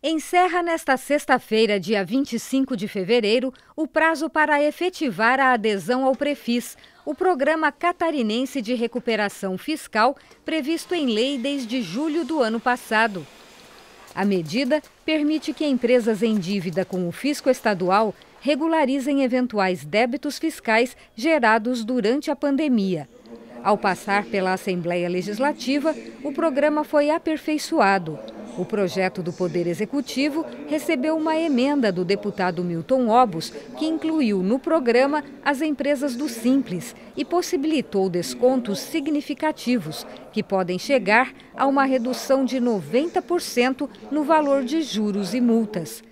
Encerra nesta sexta-feira, dia 25 de fevereiro, o prazo para efetivar a adesão ao Prefis, o Programa Catarinense de Recuperação Fiscal, previsto em lei desde julho do ano passado. A medida permite que empresas em dívida com o fisco estadual regularizem eventuais débitos fiscais gerados durante a pandemia. Ao passar pela Assembleia Legislativa, o programa foi aperfeiçoado. O projeto do Poder Executivo recebeu uma emenda do deputado Milton Obos, que incluiu no programa as empresas do Simples e possibilitou descontos significativos, que podem chegar a uma redução de 90% no valor de juros e multas.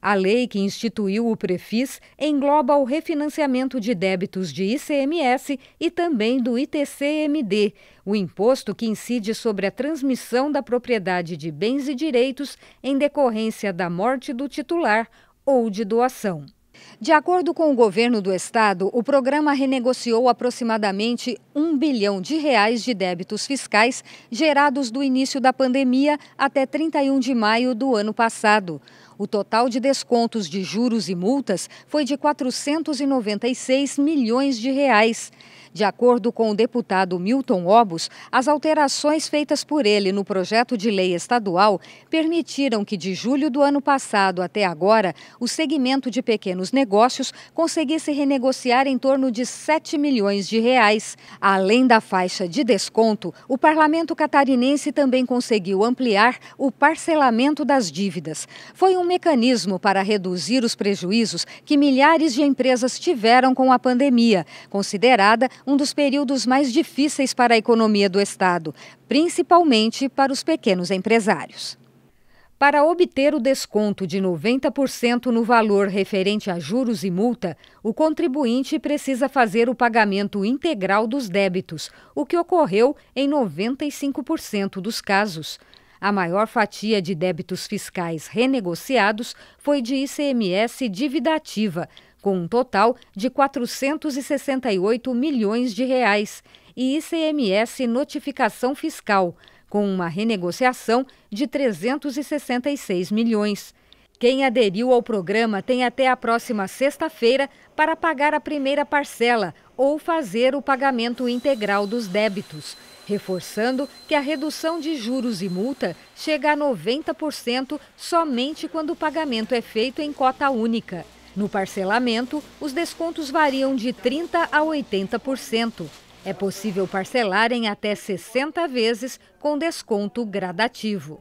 A lei que instituiu o Prefis engloba o refinanciamento de débitos de ICMS e também do ITCMD, o imposto que incide sobre a transmissão da propriedade de bens e direitos em decorrência da morte do titular ou de doação. De acordo com o governo do estado, o programa renegociou aproximadamente 1 bilhão de reais de débitos fiscais gerados do início da pandemia até 31 de maio do ano passado. O total de descontos de juros e multas foi de 496 milhões de reais. De acordo com o deputado Milton Obos, as alterações feitas por ele no projeto de lei estadual permitiram que, de julho do ano passado até agora, o segmento de pequenos negócios conseguisse renegociar em torno de 7 milhões de reais. Além da faixa de desconto, o parlamento catarinense também conseguiu ampliar o parcelamento das dívidas. Foi um mecanismo para reduzir os prejuízos que milhares de empresas tiveram com a pandemia, considerada um dos períodos mais difíceis para a economia do Estado, principalmente para os pequenos empresários. Para obter o desconto de 90% no valor referente a juros e multa, o contribuinte precisa fazer o pagamento integral dos débitos, o que ocorreu em 95% dos casos. A maior fatia de débitos fiscais renegociados foi de ICMS dívida ativa, com um total de 468 milhões de reais, e ICMS notificação fiscal, com uma renegociação de 366 milhões. Quem aderiu ao programa tem até a próxima sexta-feira para pagar a primeira parcela ou fazer o pagamento integral dos débitos, reforçando que a redução de juros e multa chega a 90% somente quando o pagamento é feito em cota única. No parcelamento, os descontos variam de 30% a 80%. É possível parcelar em até 60 vezes com desconto gradativo.